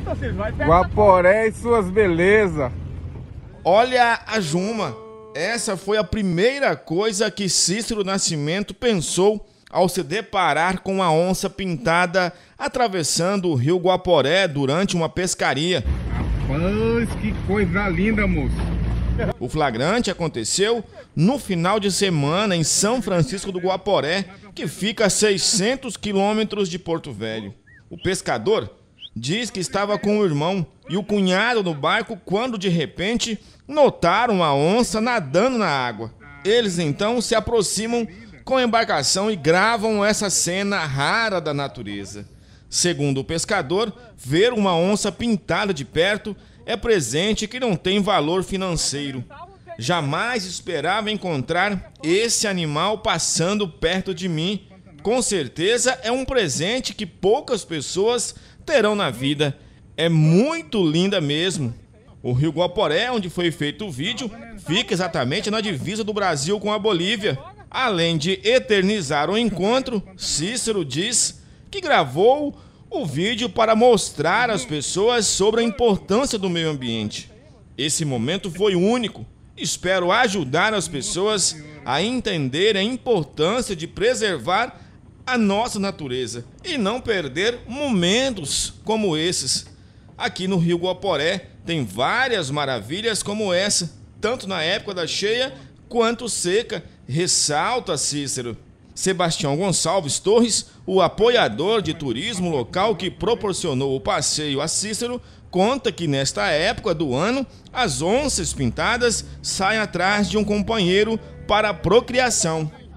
Então, Guaporé e suas belezas. Olha a Juma. Essa foi a primeira coisa que Cícero Nascimento pensou ao se deparar com a onça pintada atravessando o rio Guaporé durante uma pescaria. Rapaz, que coisa linda, moço! O flagrante aconteceu no final de semana em São Francisco do Guaporé, que fica a 600 quilômetros de Porto Velho. O pescador diz que estava com o irmão e o cunhado no barco quando de repente notaram a onça nadando na água. Eles então se aproximam com a embarcação e gravam essa cena rara da natureza. Segundo o pescador, ver uma onça pintada de perto é presente que não tem valor financeiro. Jamais esperava encontrar esse animal passando perto de mim com certeza é um presente que poucas pessoas terão na vida. É muito linda mesmo. O Rio Guaporé, onde foi feito o vídeo, fica exatamente na divisa do Brasil com a Bolívia. Além de eternizar o encontro, Cícero diz que gravou o vídeo para mostrar às pessoas sobre a importância do meio ambiente. Esse momento foi único. Espero ajudar as pessoas a entender a importância de preservar a nossa natureza e não perder momentos como esses. Aqui no Rio Guaporé tem várias maravilhas como essa, tanto na época da cheia quanto seca, ressalta Cícero. Sebastião Gonçalves Torres, o apoiador de turismo local que proporcionou o passeio a Cícero, conta que nesta época do ano as onças pintadas saem atrás de um companheiro para a procriação.